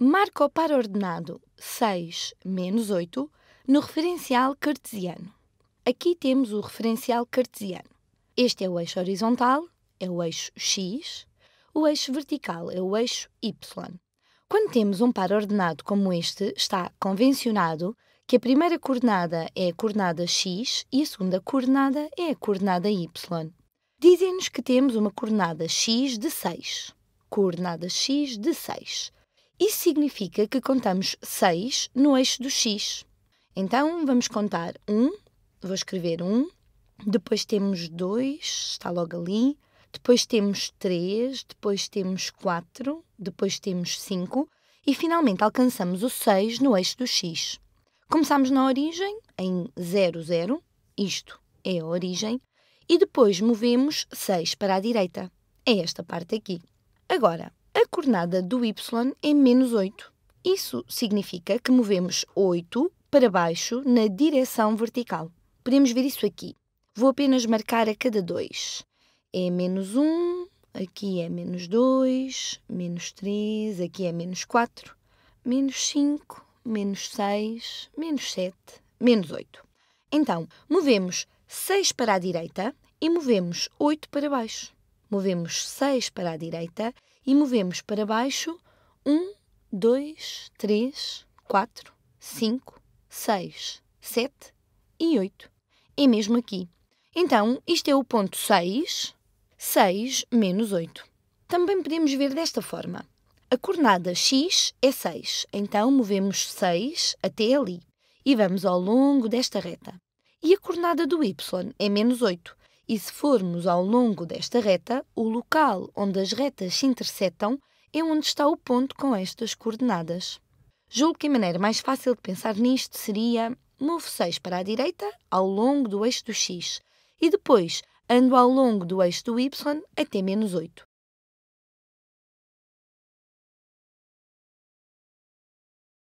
Marca o par ordenado 6 menos 8 no referencial cartesiano. Aqui temos o referencial cartesiano. Este é o eixo horizontal, é o eixo x, o eixo vertical é o eixo y. Quando temos um par ordenado como este, está convencionado que a primeira coordenada é a coordenada x e a segunda coordenada é a coordenada y. Dizem-nos que temos uma coordenada x de 6. Coordenada x de 6 isso significa que contamos 6 no eixo do x. Então, vamos contar 1, vou escrever 1, depois temos 2, está logo ali, depois temos 3, depois temos 4, depois temos 5 e finalmente alcançamos o 6 no eixo do x. Começamos na origem, em 0, 0, isto é a origem, e depois movemos 6 para a direita. É esta parte aqui. Agora, a coordenada do y é menos 8. Isso significa que movemos 8 para baixo na direção vertical. Podemos ver isso aqui. Vou apenas marcar a cada 2. É menos 1, aqui é menos 2, menos 3, aqui é menos 4, menos 5, menos 6, menos 7, menos 8. Então, movemos 6 para a direita e movemos 8 para baixo movemos 6 para a direita e movemos para baixo 1, 2, 3, 4, 5, 6, 7 e 8. E é mesmo aqui. Então, isto é o ponto 6, 6 menos 8. Também podemos ver desta forma. A coordenada x é 6, então movemos 6 até ali e vamos ao longo desta reta. E a coordenada do y é menos 8, e se formos ao longo desta reta, o local onde as retas se interceptam é onde está o ponto com estas coordenadas. Julgo que a maneira mais fácil de pensar nisto seria movo 6 para a direita ao longo do eixo do x e depois ando ao longo do eixo do y até menos 8.